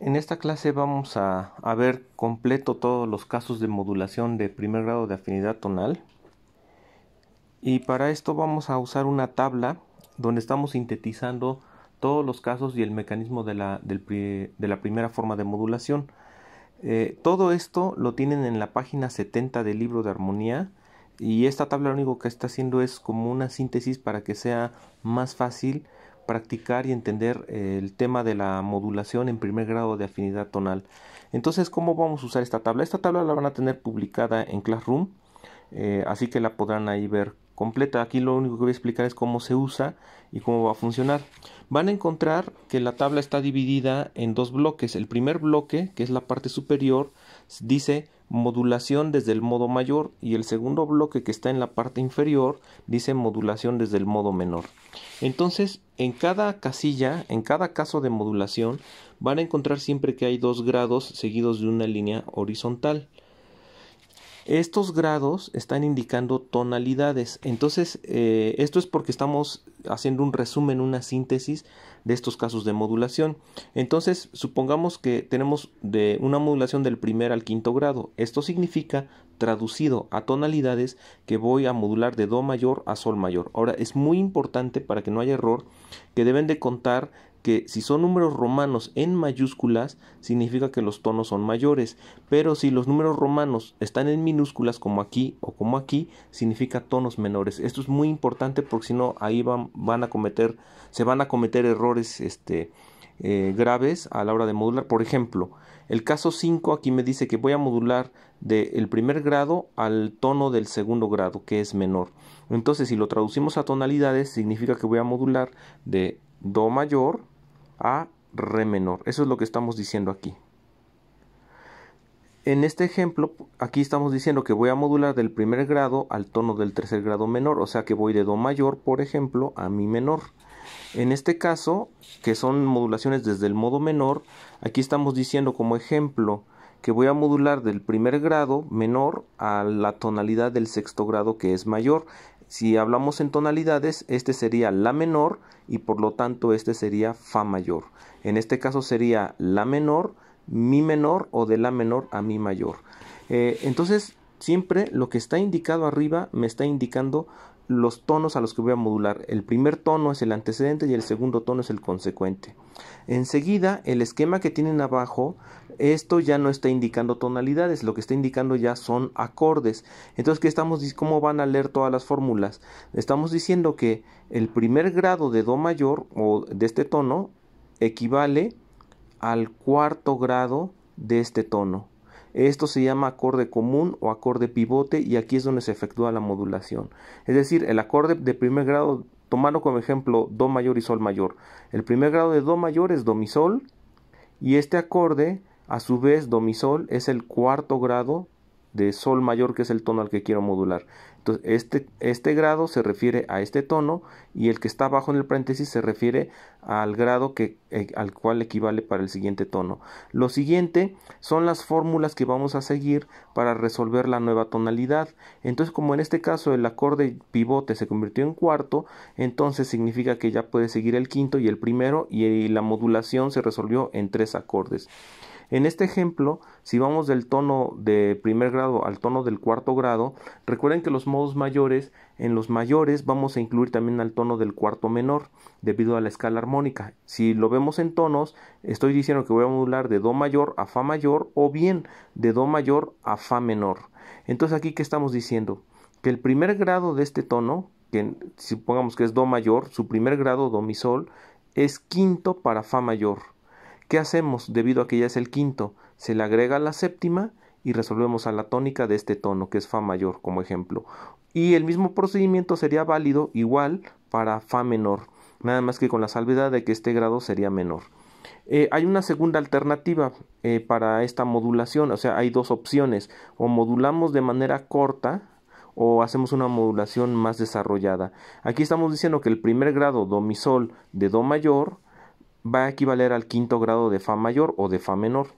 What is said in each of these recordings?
En esta clase vamos a, ver completo todos los casos de modulación de primer grado de afinidad tonal. Y para esto vamos a usar una tabla donde estamos sintetizando todos los casos y el mecanismo de la, de la primera forma de modulación. Eh, todo esto lo tienen en la página 70 del libro de armonía y esta tabla lo único que está haciendo es como una síntesis para que sea más fácil practicar y entender eh, el tema de la modulación en primer grado de afinidad tonal. Entonces, ¿cómo vamos a usar esta tabla? Esta tabla la van a tener publicada en Classroom, eh, así que la podrán ahí ver completa. Aquí lo único que voy a explicar es cómo se usa y cómo va a funcionar. Van a encontrar que la tabla está dividida en dos bloques. El primer bloque, que es la parte superior, dice modulación desde el modo mayor y el segundo bloque que está en la parte inferior dice modulación desde el modo menor. Entonces, en cada casilla, en cada caso de modulación, van a encontrar siempre que hay dos grados seguidos de una línea horizontal. Estos grados están indicando tonalidades. Entonces, eh, esto es porque estamos haciendo un resumen, una síntesis de estos casos de modulación. Entonces, supongamos que tenemos de una modulación del primer al quinto grado. Esto significa traducido a tonalidades que voy a modular de do mayor a sol mayor. Ahora, es muy importante para que no haya error que deben de contar que si son números romanos en mayúsculas, significa que los tonos son mayores, pero si los números romanos están en minúsculas como aquí o como aquí, significa tonos menores. Esto es muy importante porque si no, ahí van, a cometer, se van a cometer errores este, eh, graves a la hora de modular. Por ejemplo, el caso 5 aquí me dice que voy a modular del primer grado al tono del segundo grado, que es menor. Entonces, si lo traducimos a tonalidades, significa que voy a modular de Do mayor a re menor. Eso es lo que estamos diciendo aquí. En este ejemplo, aquí estamos diciendo que voy a modular del primer grado al tono del tercer grado menor, o sea que voy de do mayor, por ejemplo, a mi menor. En este caso, que son modulaciones desde el modo menor, aquí estamos diciendo como ejemplo que voy a modular del primer grado menor a la tonalidad del sexto grado que es mayor. Si hablamos en tonalidades, este sería la menor y por lo tanto este sería fa mayor. En este caso sería la menor, mi menor o de la menor a mi mayor. Eh, entonces, siempre lo que está indicado arriba me está indicando los tonos a los que voy a modular. El primer tono es el antecedente y el segundo tono es el consecuente. Enseguida, el esquema que tienen abajo, esto ya no está indicando tonalidades, lo que está indicando ya son acordes. Entonces, ¿qué estamos cómo van a leer todas las fórmulas? Estamos diciendo que el primer grado de do mayor o de este tono equivale al cuarto grado de este tono. Esto se llama acorde común o acorde pivote y aquí es donde se efectúa la modulación. Es decir, el acorde de primer grado, tomando como ejemplo Do mayor y Sol mayor. El primer grado de Do mayor es Do mi Sol y este acorde, a su vez, Do mi Sol es el cuarto grado de Sol mayor que es el tono al que quiero modular. Entonces, este, este grado se refiere a este tono y el que está abajo en el paréntesis se refiere al grado que, eh, al cual equivale para el siguiente tono. Lo siguiente son las fórmulas que vamos a seguir para resolver la nueva tonalidad. Entonces, como en este caso el acorde pivote se convirtió en cuarto, entonces significa que ya puede seguir el quinto y el primero y la modulación se resolvió en tres acordes. En este ejemplo, si vamos del tono de primer grado al tono del cuarto grado, recuerden que los modos mayores, en los mayores vamos a incluir también al tono del cuarto menor, debido a la escala armónica. Si lo vemos en tonos, estoy diciendo que voy a modular de Do mayor a Fa mayor o bien de Do mayor a Fa menor. Entonces aquí, ¿qué estamos diciendo? Que el primer grado de este tono, que supongamos que es Do mayor, su primer grado, Do mi sol, es quinto para Fa mayor ¿Qué hacemos debido a que ya es el quinto? Se le agrega la séptima y resolvemos a la tónica de este tono, que es Fa mayor, como ejemplo. Y el mismo procedimiento sería válido igual para Fa menor, nada más que con la salvedad de que este grado sería menor. Eh, hay una segunda alternativa eh, para esta modulación, o sea, hay dos opciones, o modulamos de manera corta o hacemos una modulación más desarrollada. Aquí estamos diciendo que el primer grado do mi sol de do mayor va a equivaler al quinto grado de Fa mayor o de Fa menor.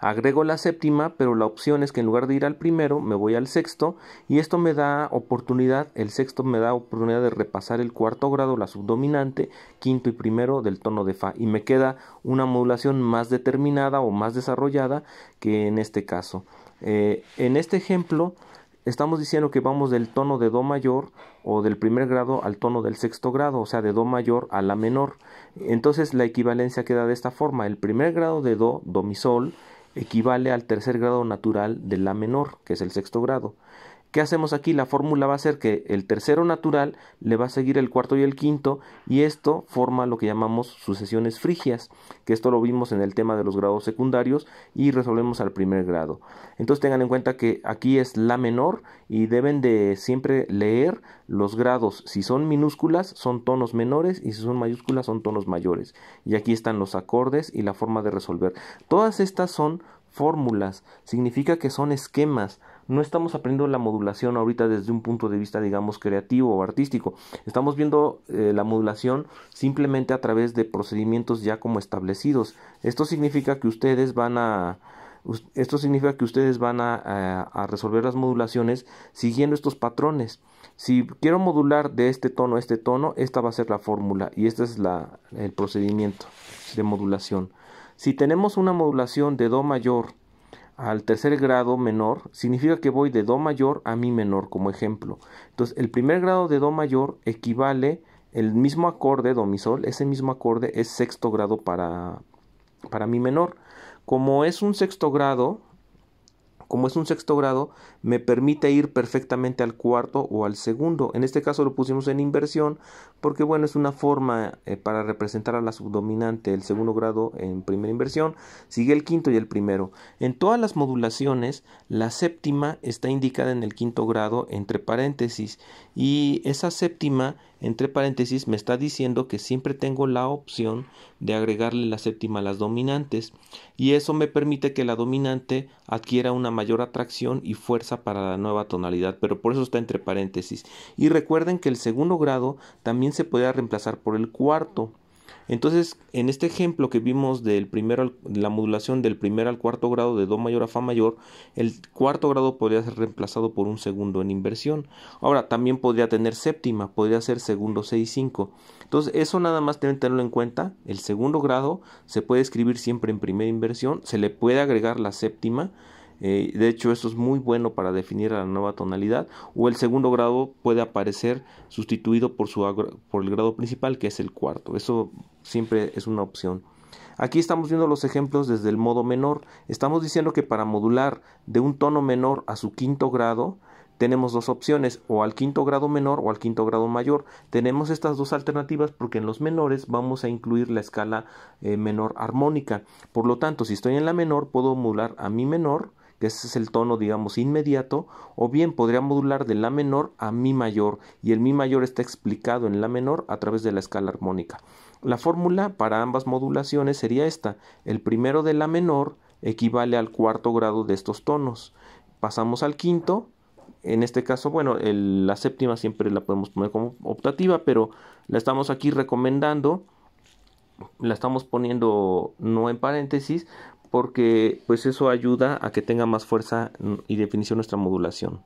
Agrego la séptima, pero la opción es que en lugar de ir al primero, me voy al sexto y esto me da oportunidad, el sexto me da oportunidad de repasar el cuarto grado, la subdominante, quinto y primero del tono de fa y me queda una modulación más determinada o más desarrollada que en este caso. Eh, en este ejemplo, estamos diciendo que vamos del tono de Do mayor o del primer grado al tono del sexto grado, o sea, de Do mayor a La menor. Entonces la equivalencia queda de esta forma. El primer grado de Do, Do mi sol, equivale al tercer grado natural de La menor, que es el sexto grado. ¿Qué hacemos aquí? La fórmula va a ser que el tercero natural le va a seguir el cuarto y el quinto y esto forma lo que llamamos sucesiones frigias, que esto lo vimos en el tema de los grados secundarios y resolvemos al primer grado. Entonces tengan en cuenta que aquí es la menor y deben de siempre leer los grados. Si son minúsculas son tonos menores y si son mayúsculas son tonos mayores. Y aquí están los acordes y la forma de resolver. Todas estas son fórmulas, significa que son esquemas no estamos aprendiendo la modulación ahorita desde un punto de vista, digamos, creativo o artístico. Estamos viendo eh, la modulación simplemente a través de procedimientos ya como establecidos. Esto significa que ustedes van a... Esto significa que ustedes van a, resolver las modulaciones siguiendo estos patrones. Si quiero modular de este tono a este tono, esta va a ser la fórmula y este es el procedimiento de modulación. Si tenemos una modulación de Do mayor al tercer grado menor, significa que voy de Do mayor a Mi menor, como ejemplo. Entonces, el primer grado de Do mayor equivale el mismo acorde, Do mi sol, ese mismo acorde es sexto grado para, para Mi menor. Como es un sexto grado, como es un sexto grado, me permite ir perfectamente al cuarto o al segundo. En este caso lo pusimos en inversión porque bueno, es una forma eh, para representar a la subdominante el segundo grado en primera inversión, sigue el quinto y el primero. En todas las modulaciones, la séptima está indicada en el quinto grado entre paréntesis y esa séptima entre paréntesis me está diciendo que siempre tengo la opción de agregarle la séptima a las dominantes y eso me permite que la dominante adquiera una mayor atracción y fuerza para la nueva tonalidad, pero por eso está entre paréntesis. Y recuerden que el segundo grado también se podría reemplazar por el cuarto. Entonces, en este ejemplo que vimos del primero la modulación del primero al cuarto grado de do mayor a fa mayor, el cuarto grado podría ser reemplazado por un segundo en inversión. Ahora, también podría tener séptima, podría ser segundo 6 5. Entonces, eso nada más deben tenerlo en cuenta. El segundo grado se puede escribir siempre en primera inversión, se le puede agregar la séptima eh, de hecho, esto es muy bueno para definir a la nueva tonalidad. O el segundo grado puede aparecer sustituido por, su, por el grado principal, que es el cuarto. Eso siempre es una opción. Aquí estamos viendo los ejemplos desde el modo menor. Estamos diciendo que para modular de un tono menor a su quinto grado, tenemos dos opciones, o al quinto grado menor o al quinto grado mayor. Tenemos estas dos alternativas porque en los menores vamos a incluir la escala eh, menor armónica. Por lo tanto, si estoy en la menor, puedo modular a mi menor que ese es el tono, digamos, inmediato, o bien podría modular de la menor a mi mayor, y el mi mayor está explicado en la menor a través de la escala armónica. La fórmula para ambas modulaciones sería esta, el primero de la menor equivale al cuarto grado de estos tonos, pasamos al quinto, en este caso, bueno, la séptima siempre la podemos poner como optativa, pero la estamos aquí recomendando la estamos poniendo no en paréntesis porque pues eso ayuda a que tenga más fuerza mm, y definición nuestra modulación.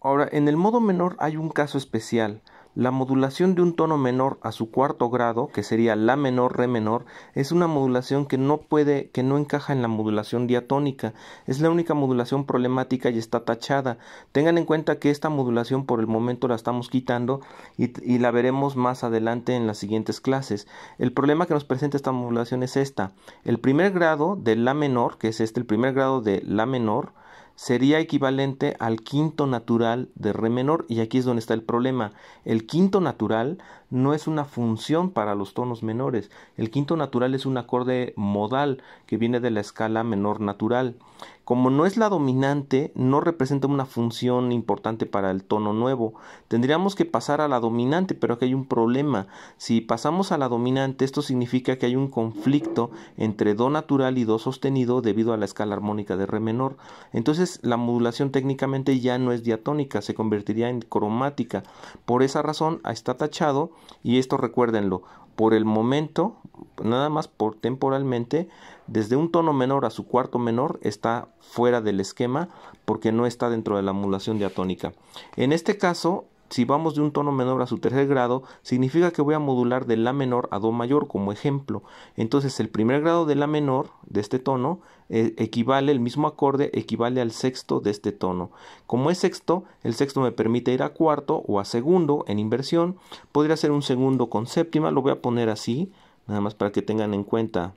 Ahora, en el modo menor hay un caso especial, la modulación de un tono menor a su cuarto grado, que sería la menor, re menor, es una modulación que no puede, que no encaja en la modulación diatónica. Es la única modulación problemática y está tachada. Tengan en cuenta que esta modulación por el momento la estamos quitando y, y la veremos más adelante en las siguientes clases. El problema que nos presenta esta modulación es esta. El primer grado de la menor, que es este, el primer grado de la menor, sería equivalente al quinto natural de re menor y aquí es donde está el problema. El quinto natural no es una función para los tonos menores. El quinto natural es un acorde modal que viene de la escala menor natural. Como no es la dominante, no representa una función importante para el tono nuevo. Tendríamos que pasar a la dominante, pero aquí hay un problema. Si pasamos a la dominante, esto significa que hay un conflicto entre do natural y do sostenido debido a la escala armónica de re menor. Entonces la modulación técnicamente ya no es diatónica, se convertiría en cromática. Por esa razón está tachado y esto recuérdenlo, por el momento, nada más por temporalmente, desde un tono menor a su cuarto menor está fuera del esquema porque no está dentro de la emulación diatónica. En este caso, si vamos de un tono menor a su tercer grado, significa que voy a modular de La menor a Do mayor, como ejemplo. Entonces el primer grado de La menor de este tono eh, equivale, el mismo acorde equivale al sexto de este tono. Como es sexto, el sexto me permite ir a cuarto o a segundo en inversión. Podría ser un segundo con séptima, lo voy a poner así, nada más para que tengan en cuenta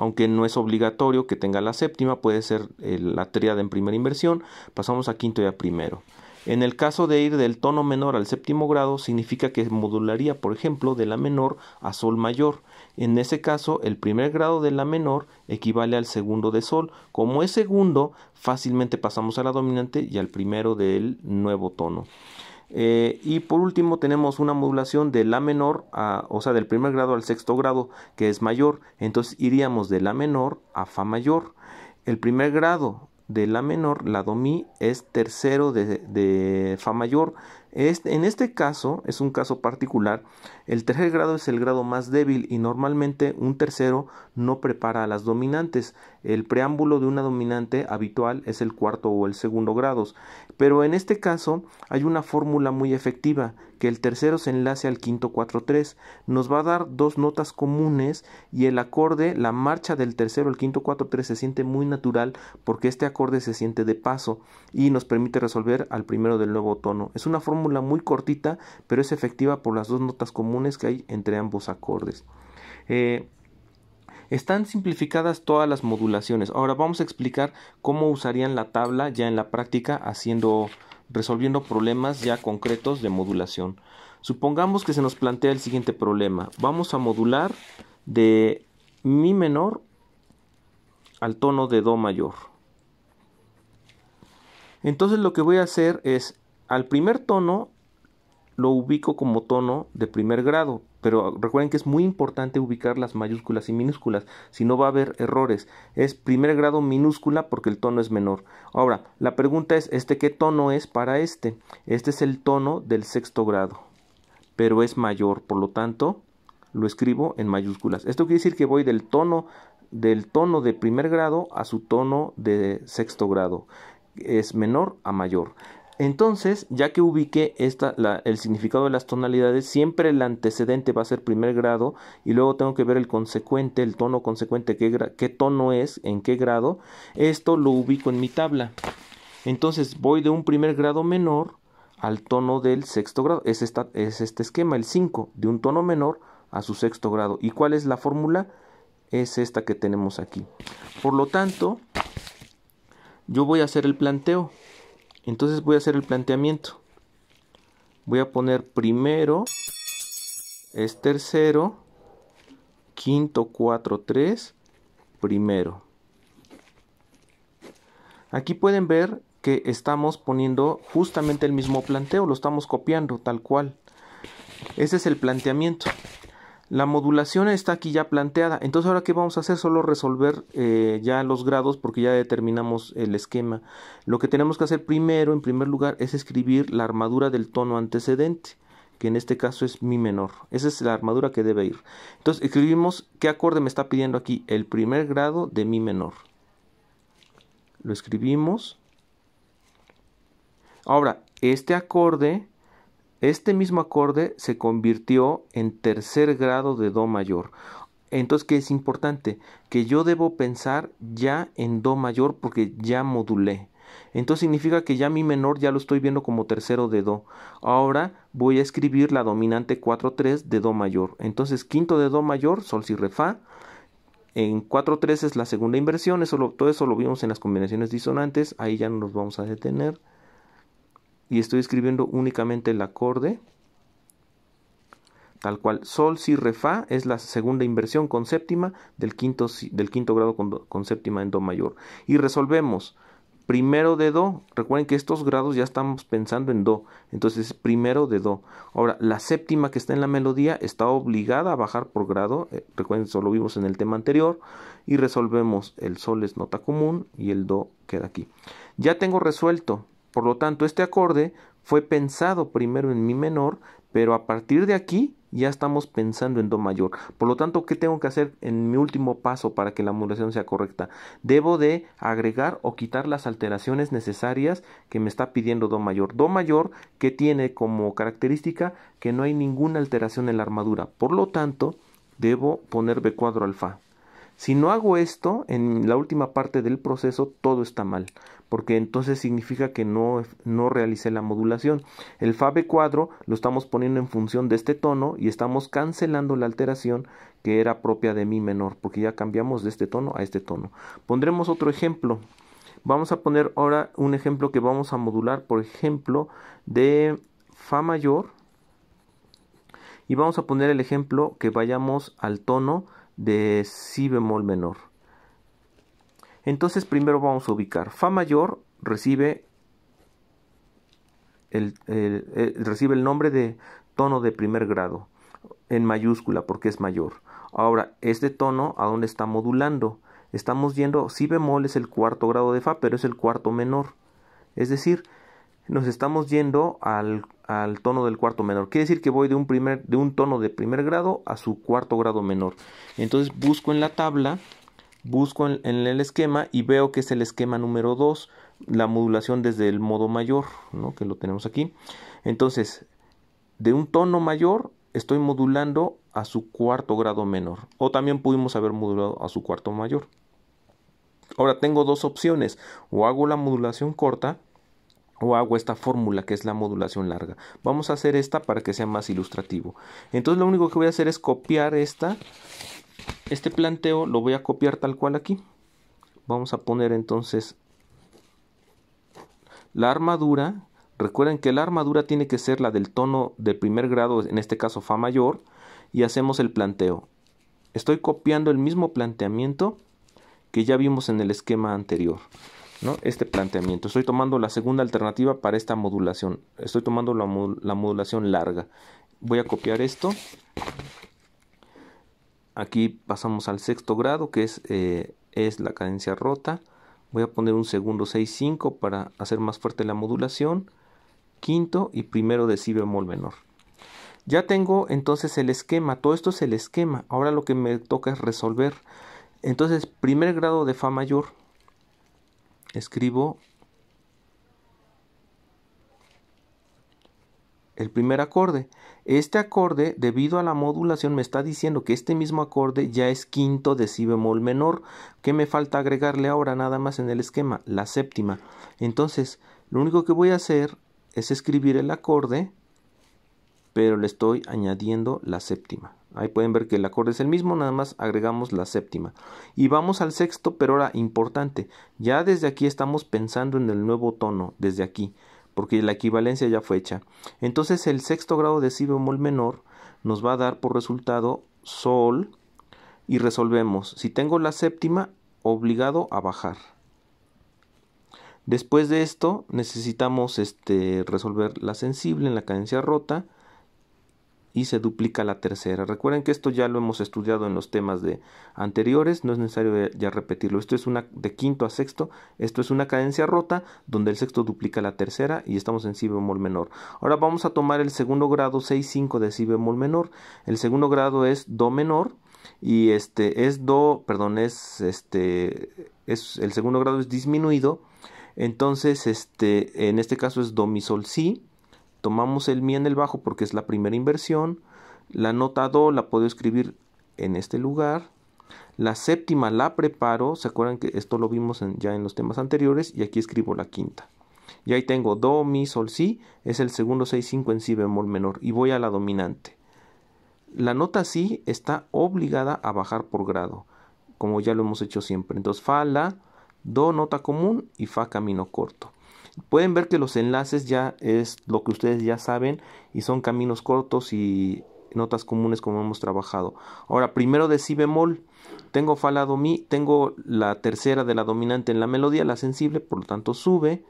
aunque no es obligatorio que tenga la séptima, puede ser eh, la tríada en primera inversión, pasamos a quinto y a primero. En el caso de ir del tono menor al séptimo grado, significa que modularía, por ejemplo, de la menor a sol mayor. En ese caso, el primer grado de la menor equivale al segundo de sol. Como es segundo, fácilmente pasamos a la dominante y al primero del nuevo tono. Eh, y por último tenemos una modulación de la menor, a, o sea, del primer grado al sexto grado, que es mayor. Entonces iríamos de la menor a fa mayor. El primer grado de la menor, la do mi es tercero de, fa mayor. en este caso, es un caso particular, el tercer grado es el grado más débil y normalmente un tercero no prepara a las dominantes. El preámbulo de una dominante habitual es el cuarto o el segundo grados, pero en este caso hay una fórmula muy efectiva, que el tercero se enlace al quinto 4-3, nos va a dar dos notas comunes y el acorde, la marcha del tercero al quinto 4-3 se siente muy natural porque este acorde se siente de paso y nos permite resolver al primero del nuevo tono. Es una fórmula muy cortita, pero es efectiva por las dos notas comunes que hay entre ambos acordes. Eh, están simplificadas todas las modulaciones. Ahora vamos a explicar cómo usarían la tabla ya en la práctica haciendo resolviendo problemas ya concretos de modulación. Supongamos que se nos plantea el siguiente problema. Vamos a modular de mi menor al tono de do mayor. Entonces lo que voy a hacer es al primer tono lo ubico como tono de primer grado, pero recuerden que es muy importante ubicar las mayúsculas y minúsculas, si no va a haber errores. Es primer grado minúscula porque el tono es menor. Ahora, la pregunta es, ¿este qué tono es para este? Este es el tono del sexto grado, pero es mayor, por lo tanto, lo escribo en mayúsculas. Esto quiere decir que voy del tono del tono de primer grado a su tono de sexto grado. Es menor a mayor. Entonces, ya que ubique el significado de las tonalidades, siempre el antecedente va a ser primer grado y luego tengo que ver el consecuente, el tono consecuente, qué, tono es, en qué grado. Esto lo ubico en mi tabla. Entonces voy de un primer grado menor al tono del sexto grado. Es, es este esquema, el 5, de un tono menor a su sexto grado. ¿Y cuál es la fórmula? Es esta que tenemos aquí. Por lo tanto, yo voy a hacer el planteo. Entonces voy a hacer el planteamiento. Voy a poner primero, es tercero, quinto, cuatro, tres, primero. Aquí pueden ver que estamos poniendo justamente el mismo planteo, lo estamos copiando tal cual. Ese es el planteamiento. La modulación está aquí ya planteada. Entonces ahora qué vamos a hacer? Solo resolver eh, ya los grados porque ya determinamos el esquema. Lo que tenemos que hacer primero, en primer lugar, es escribir la armadura del tono antecedente, que en este caso es mi menor. Esa es la armadura que debe ir. Entonces escribimos qué acorde me está pidiendo aquí. El primer grado de mi menor. Lo escribimos. Ahora, este acorde este mismo acorde se convirtió en tercer grado de Do mayor. Entonces, ¿qué es importante? Que yo debo pensar ya en Do mayor porque ya modulé. Entonces significa que ya mi menor ya lo estoy viendo como tercero de Do. Ahora voy a escribir la dominante 4-3 de Do mayor. Entonces quinto de Do mayor, Sol, Si, Re, Fa. En 4-3 es la segunda inversión, eso todo eso lo vimos en las combinaciones disonantes, ahí ya no nos vamos a detener y estoy escribiendo únicamente el acorde tal cual sol si re fa es la segunda inversión con séptima del quinto, del quinto grado con, séptima en do mayor y resolvemos primero de do recuerden que estos grados ya estamos pensando en do entonces primero de do ahora la séptima que está en la melodía está obligada a bajar por grado eh, recuerden eso lo vimos en el tema anterior y resolvemos el sol es nota común y el do queda aquí ya tengo resuelto por lo tanto, este acorde fue pensado primero en mi menor, pero a partir de aquí ya estamos pensando en do mayor. Por lo tanto, ¿qué tengo que hacer en mi último paso para que la modulación sea correcta? Debo de agregar o quitar las alteraciones necesarias que me está pidiendo do mayor. Do mayor que tiene como característica que no hay ninguna alteración en la armadura. Por lo tanto, debo poner B cuadro alfa. Si no hago esto, en la última parte del proceso todo está mal, porque entonces significa que no, no realicé la modulación. El b cuadro lo estamos poniendo en función de este tono y estamos cancelando la alteración que era propia de mi menor, porque ya cambiamos de este tono a este tono. Pondremos otro ejemplo. Vamos a poner ahora un ejemplo que vamos a modular, por ejemplo, de Fa mayor. Y vamos a poner el ejemplo que vayamos al tono de si bemol menor. Entonces primero vamos a ubicar fa mayor recibe el, recibe el nombre de tono de primer grado en mayúscula porque es mayor. Ahora, este tono a dónde está modulando? Estamos yendo si bemol es el cuarto grado de fa, pero es el cuarto menor. Es decir, nos estamos yendo al, tono del cuarto menor. Quiere decir que voy de un, primer, de un tono de primer grado a su cuarto grado menor. Entonces busco en la tabla, busco en, el esquema y veo que es el esquema número 2, la modulación desde el modo mayor, que lo tenemos aquí. Entonces, de un tono mayor estoy modulando a su cuarto grado menor. O también pudimos haber modulado a su cuarto mayor. Ahora tengo dos opciones. O hago la modulación corta o hago esta fórmula que es la modulación larga. Vamos a hacer esta para que sea más ilustrativo. Entonces lo único que voy a hacer es copiar esta, este planteo, lo voy a copiar tal cual aquí. Vamos a poner entonces la armadura. Recuerden que la armadura tiene que ser la del tono de primer grado, en este caso Fa mayor, y hacemos el planteo. Estoy copiando el mismo planteamiento que ya vimos en el esquema anterior este planteamiento. Estoy tomando la segunda alternativa para esta modulación. Estoy tomando la, modulación larga. Voy a copiar esto. Aquí pasamos al sexto grado, que es, eh, es la cadencia rota. Voy a poner un segundo 6,5 para hacer más fuerte la modulación. Quinto y primero de si bemol menor. Ya tengo entonces el esquema. Todo esto es el esquema. Ahora lo que me toca es resolver. Entonces, primer grado de fa mayor escribo el primer acorde. Este acorde, debido a la modulación, me está diciendo que este mismo acorde ya es quinto de si bemol menor. ¿Qué me falta agregarle ahora nada más en el esquema? La séptima. Entonces, lo único que voy a hacer es escribir el acorde, pero le estoy añadiendo la séptima. Ahí pueden ver que el acorde es el mismo, nada más agregamos la séptima. Y vamos al sexto, pero ahora importante, ya desde aquí estamos pensando en el nuevo tono, desde aquí, porque la equivalencia ya fue hecha. Entonces el sexto grado de si bemol menor nos va a dar por resultado sol y resolvemos. Si tengo la séptima, obligado a bajar. Después de esto necesitamos este, resolver la sensible en la cadencia rota y se duplica la tercera. Recuerden que esto ya lo hemos estudiado en los temas de anteriores, no es necesario ya repetirlo. Esto es una de quinto a sexto, esto es una cadencia rota donde el sexto duplica la tercera y estamos en si bemol menor. Ahora vamos a tomar el segundo grado 6-5 de si bemol menor. El segundo grado es do menor y este es do, perdón, es este es el segundo grado es disminuido. Entonces, este en este caso es do mi sol si tomamos el mi en el bajo porque es la primera inversión, la nota do la puedo escribir en este lugar, la séptima la preparo, se acuerdan que esto lo vimos ya en los temas anteriores y aquí escribo la quinta. Y ahí tengo do, mi, sol, si, es el segundo 6-5 en si bemol menor y voy a la dominante. La nota si está obligada a bajar por grado, como ya lo hemos hecho siempre. Entonces fa, la, do nota común y fa camino corto. Pueden ver que los enlaces ya es lo que ustedes ya saben y son caminos cortos y notas comunes como hemos trabajado. Ahora, primero de si bemol, tengo falado mi, tengo la tercera de la dominante en la melodía, la sensible, por lo tanto sube.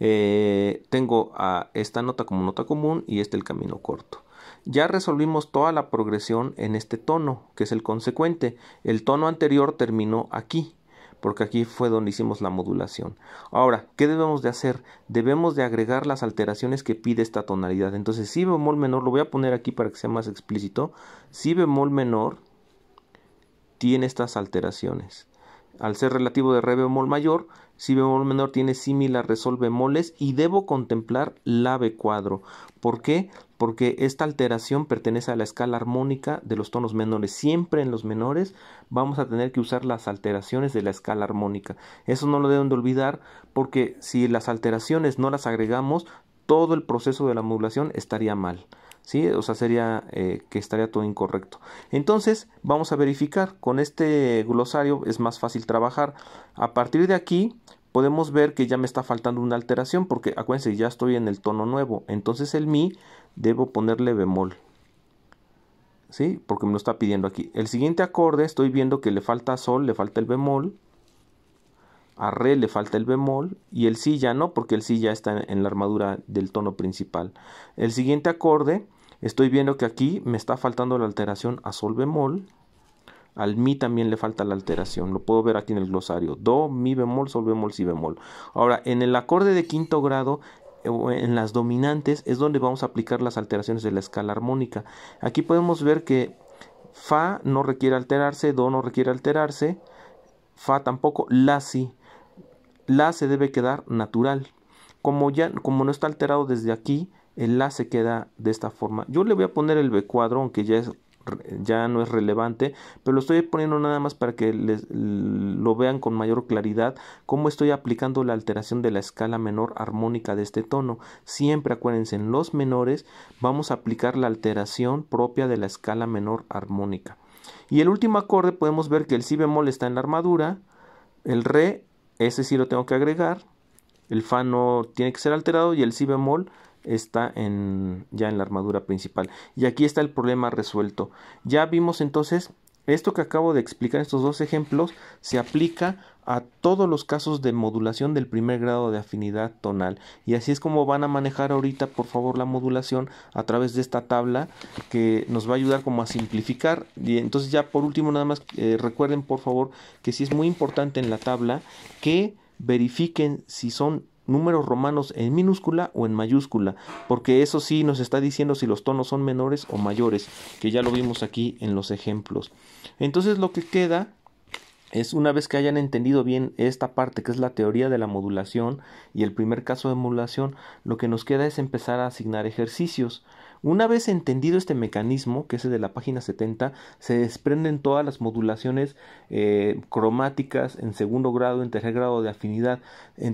Eh, tengo a esta nota como nota común y este el camino corto. Ya resolvimos toda la progresión en este tono, que es el consecuente. El tono anterior terminó aquí porque aquí fue donde hicimos la modulación. Ahora, ¿qué debemos de hacer? Debemos de agregar las alteraciones que pide esta tonalidad. Entonces, si bemol menor, lo voy a poner aquí para que sea más explícito, si bemol menor tiene estas alteraciones. Al ser relativo de re bemol mayor, si bemol menor tiene similar resol bemoles y debo contemplar la B cuadro. ¿Por qué? porque esta alteración pertenece a la escala armónica de los tonos menores. Siempre en los menores vamos a tener que usar las alteraciones de la escala armónica. Eso no lo deben de olvidar porque si las alteraciones no las agregamos, todo el proceso de la modulación estaría mal. ¿Sí? O sea, sería eh, que estaría todo incorrecto. Entonces, vamos a verificar. Con este glosario es más fácil trabajar. A partir de aquí, podemos ver que ya me está faltando una alteración porque acuérdense ya estoy en el tono nuevo entonces el mi debo ponerle bemol ¿sí? porque me lo está pidiendo aquí el siguiente acorde estoy viendo que le falta sol le falta el bemol a re le falta el bemol y el si ya no porque el si ya está en la armadura del tono principal el siguiente acorde estoy viendo que aquí me está faltando la alteración a sol bemol al mi también le falta la alteración, lo puedo ver aquí en el glosario. Do, mi bemol, sol bemol, si bemol. Ahora, en el acorde de quinto grado, eh, en las dominantes, es donde vamos a aplicar las alteraciones de la escala armónica. Aquí podemos ver que Fa no requiere alterarse, Do no requiere alterarse, Fa tampoco, La si La se debe quedar natural. Como, ya, como no está alterado desde aquí, el La se queda de esta forma. Yo le voy a poner el B cuadro, aunque ya es ya no es relevante, pero lo estoy poniendo nada más para que les, lo vean con mayor claridad cómo estoy aplicando la alteración de la escala menor armónica de este tono. Siempre acuérdense, en los menores vamos a aplicar la alteración propia de la escala menor armónica. Y el último acorde podemos ver que el si bemol está en la armadura, el re, ese sí lo tengo que agregar, el fa no tiene que ser alterado y el si bemol está en, ya en la armadura principal. Y aquí está el problema resuelto. Ya vimos entonces, esto que acabo de explicar, estos dos ejemplos, se aplica a todos los casos de modulación del primer grado de afinidad tonal. Y así es como van a manejar ahorita, por favor, la modulación a través de esta tabla que nos va a ayudar como a simplificar. Y entonces ya por último, nada más eh, recuerden, por favor, que si es muy importante en la tabla que verifiquen si son números romanos en minúscula o en mayúscula, porque eso sí nos está diciendo si los tonos son menores o mayores, que ya lo vimos aquí en los ejemplos. Entonces lo que queda es una vez que hayan entendido bien esta parte que es la teoría de la modulación y el primer caso de modulación, lo que nos queda es empezar a asignar ejercicios. Una vez entendido este mecanismo, que es el de la página 70, se desprenden todas las modulaciones eh, cromáticas en segundo grado, en tercer grado de afinidad.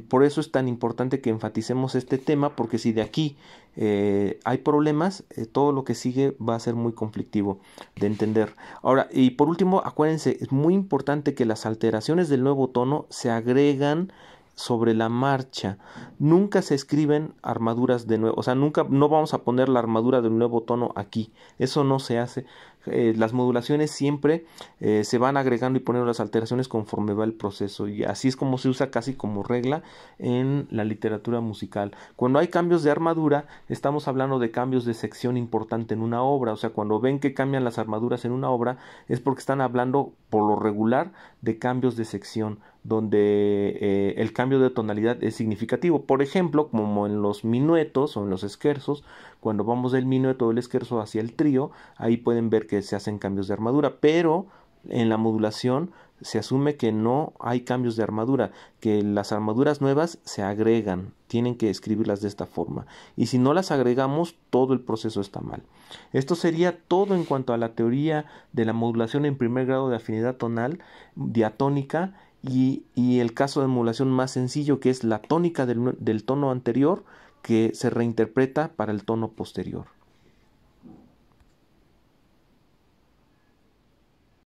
por eso es tan importante que enfaticemos este tema, porque si de aquí eh, hay problemas, eh, todo lo que sigue va a ser muy conflictivo de entender. Ahora, y por último, acuérdense, es muy importante que las alteraciones del nuevo tono se agregan sobre la marcha. Nunca se escriben armaduras de nuevo, o sea, nunca no vamos a poner la armadura de un nuevo tono aquí. Eso no se hace. Eh, las modulaciones siempre eh, se van agregando y poniendo las alteraciones conforme va el proceso y así es como se usa casi como regla en la literatura musical. Cuando hay cambios de armadura, estamos hablando de cambios de sección importante en una obra, o sea, cuando ven que cambian las armaduras en una obra es porque están hablando por lo regular de cambios de sección donde eh, el cambio de tonalidad es significativo. Por ejemplo, como en los minuetos o en los esquersos, cuando vamos del minueto o del esquerzo hacia el trío, ahí pueden ver que se hacen cambios de armadura, pero en la modulación se asume que no hay cambios de armadura, que las armaduras nuevas se agregan, tienen que escribirlas de esta forma. Y si no las agregamos, todo el proceso está mal. Esto sería todo en cuanto a la teoría de la modulación en primer grado de afinidad tonal diatónica y, el caso de emulación más sencillo que es la tónica del tono anterior que se reinterpreta para el tono posterior.